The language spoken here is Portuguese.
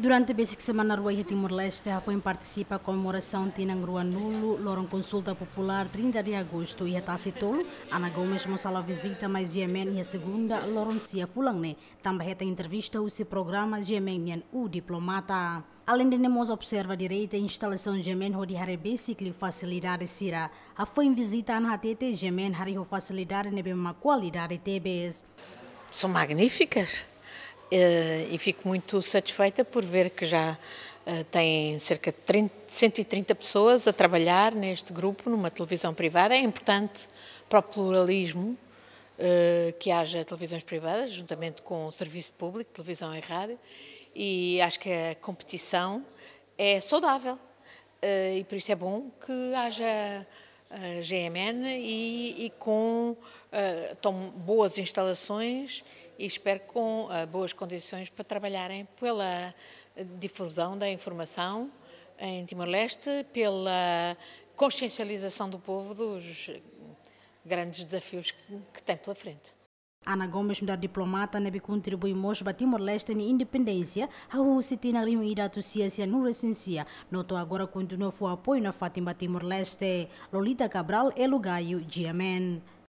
Durante a Basic Semana Rueja Timor-Leste, a FOIM participa a comemoração Tinang Ruanulo, Loron Consulta Popular, 30 de agosto, e a Tacitul, Ana Gomes Monsala Visita, mais Yemen, e a segunda, Loron Sia Fulangne, também tem entrevista o seu programa Yemenian, o diplomata. Além de Nemos observa direita a instalação Gemen Hodi Harebe Cicli Facilidade Sira. A FOIM visita a tete Gemen Hariho Facilidade Nebema Qualidade TBS. São magníficas eh, e fico muito satisfeita por ver que já eh, tem cerca de 30, 130 pessoas a trabalhar neste grupo, numa televisão privada. É importante para o pluralismo eh, que haja televisões privadas, juntamente com o serviço público, televisão e rádio, e acho que a competição é saudável. E por isso é bom que haja GMN e, e com tão boas instalações e espero com uh, boas condições para trabalharem pela difusão da informação em Timor-Leste, pela consciencialização do povo dos grandes desafios que tem pela frente. Ana Gomes, mulher diplomata, nebe contribui mos para Timor-Leste na independência, a Rússia tem na reunida a ciência no recência. Notou agora continua o apoio na Fátima Timor-Leste. Lolita Cabral, Elugaio, GMN.